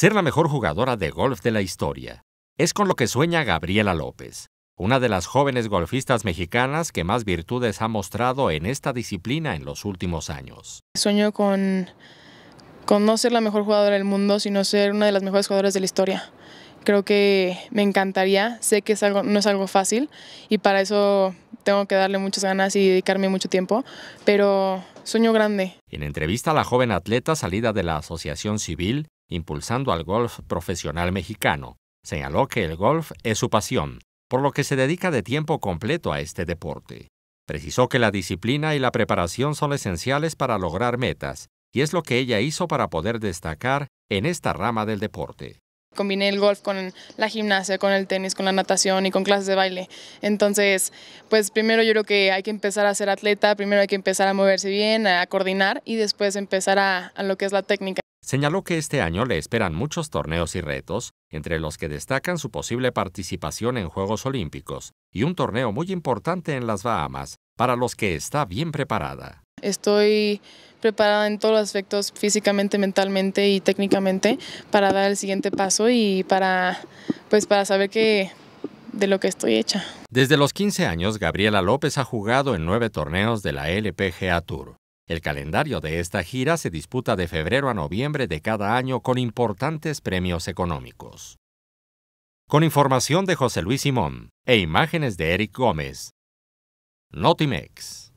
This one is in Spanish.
ser la mejor jugadora de golf de la historia. Es con lo que sueña Gabriela López, una de las jóvenes golfistas mexicanas que más virtudes ha mostrado en esta disciplina en los últimos años. Sueño con, no ser la mejor jugadora del mundo, sino ser una de las mejores jugadoras de la historia. Creo que me encantaría, sé que no es algo fácil y para eso tengo que darle muchas ganas y dedicarme mucho tiempo, pero sueño grande. En entrevista la joven atleta salida de la Asociación Civil, impulsando al golf profesional mexicano. Señaló que el golf es su pasión, por lo que se dedica de tiempo completo a este deporte. Precisó que la disciplina y la preparación son esenciales para lograr metas, y es lo que ella hizo para poder destacar en esta rama del deporte. Combiné el golf con la gimnasia, con el tenis, con la natación y con clases de baile. Entonces, pues primero yo creo que hay que empezar a ser atleta, primero hay que empezar a moverse bien, a coordinar y después empezar a, a lo que es la técnica. Señaló que este año le esperan muchos torneos y retos, entre los que destacan su posible participación en Juegos Olímpicos y un torneo muy importante en las Bahamas, para los que está bien preparada. Estoy preparada en todos los aspectos, físicamente, mentalmente y técnicamente, para dar el siguiente paso y para, pues, para saber de lo que estoy hecha. Desde los 15 años, Gabriela López ha jugado en nueve torneos de la LPGA Tour. El calendario de esta gira se disputa de febrero a noviembre de cada año con importantes premios económicos. Con información de José Luis Simón e imágenes de Eric Gómez. Notimex.